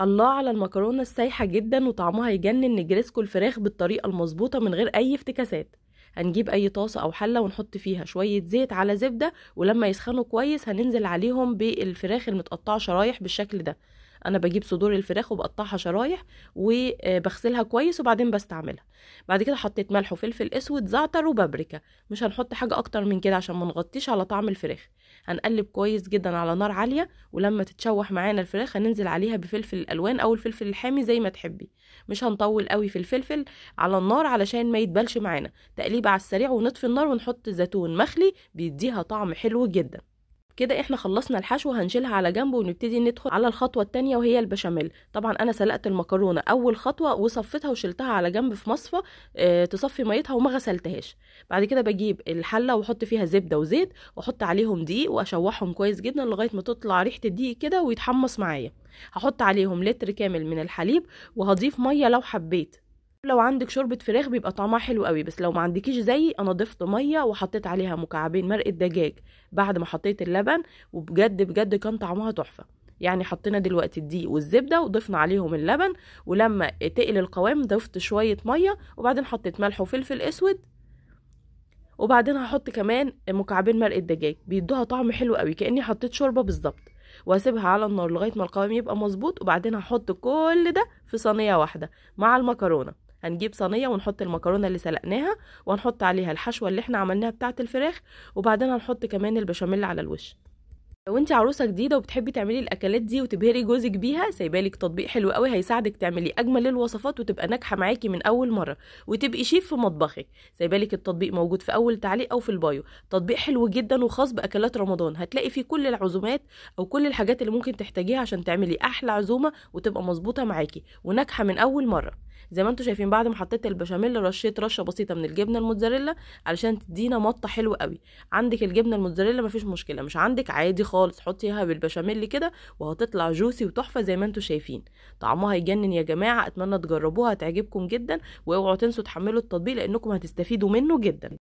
الله على المكرونة السايحة جدا وطعمها يجنن نجرسكو الفراخ بالطريقة المظبوطة من غير أي افتكاسات هنجيب أي طاسة أو حلة ونحط فيها شوية زيت على زبدة ولما يسخنوا كويس هننزل عليهم بالفراخ المتقطعة شرايح بالشكل ده انا بجيب صدور الفراخ وبقطعها شرايح وبغسلها كويس وبعدين بستعملها بعد كده حطيت ملح وفلفل اسود زعتر وبابريكا مش هنحط حاجه اكتر من كده عشان ما نغطيش على طعم الفراخ هنقلب كويس جدا على نار عاليه ولما تتشوح معانا الفراخ هننزل عليها بفلفل الالوان او الفلفل الحامي زي ما تحبي مش هنطول قوي في الفلفل على النار علشان ما يتبلش معانا تقليبه على السريع ونطفي النار ونحط زيتون مخلي بيديها طعم حلو جدا كده احنا خلصنا الحشو هنشيلها على جنب ونبتدي ندخل على الخطوه الثانيه وهي البشاميل طبعا انا سلقت المكرونه اول خطوه وصفيتها وشلتها على جنب في مصفى اه تصفي ميتها وما غسلتهاش بعد كده بجيب الحله واحط فيها زبده وزيت واحط عليهم دقيق واشوحهم كويس جدا لغايه ما تطلع ريحه الدقيق كده ويتحمص معايا هحط عليهم لتر كامل من الحليب وهضيف ميه لو حبيت لو عندك شوربه فراخ بيبقى طعمها حلو قوي بس لو ما عندكيش زيي انا ضفت ميه وحطيت عليها مكعبين مرقه دجاج بعد ما حطيت اللبن وبجد بجد كان طعمها تحفه يعني حطينا دلوقتي الدقيق والزبده وضفنا عليهم اللبن ولما تقل القوام ضفت شويه ميه وبعدين حطيت ملح وفلفل اسود وبعدين هحط كمان مكعبين مرقه دجاج بيدوها طعم حلو قوي كاني حطيت شوربه بالظبط واسيبها على النار لغايه ما القوام يبقى مظبوط وبعدين هحط كل ده في صينيه واحده مع المكرونه هنجيب صينيه ونحط المكرونه اللي سلقناها وهنحط عليها الحشوه اللي احنا عملناها بتاعه الفراخ وبعدين هنحط كمان البشاميل على الوش لو انت عروسه جديده وبتحبي تعملي الاكلات دي وتبهري جوزك بيها سايبالك تطبيق حلو قوي هيساعدك تعملي اجمل الوصفات وتبقى ناجحه معاكي من اول مره وتبقي شيف في مطبخك سايبالك التطبيق موجود في اول تعليق او في البايو تطبيق حلو جدا وخاص باكلات رمضان هتلاقي فيه كل العزومات او كل الحاجات اللي ممكن تحتاجيها عشان تعملي احلى عزومه وتبقى مظبوطه معاكي وناجحه من اول مره زي ما انتم شايفين بعد ما حطيت البشاميل رشيت رشه بسيطه من الجبنه الموتزاريلا علشان تدينا مطه حلوه قوي عندك الجبنه الموتزاريلا مفيش مشكله مش عندك عادي خالص حطيها بالبشاميل كده وهتطلع جوسي وتحفه زي ما انتوا شايفين طعمها يجنن يا جماعه اتمنى تجربوها هتعجبكم جدا واوعوا تنسوا تحملوا التطبيق لانكم هتستفيدوا منه جدا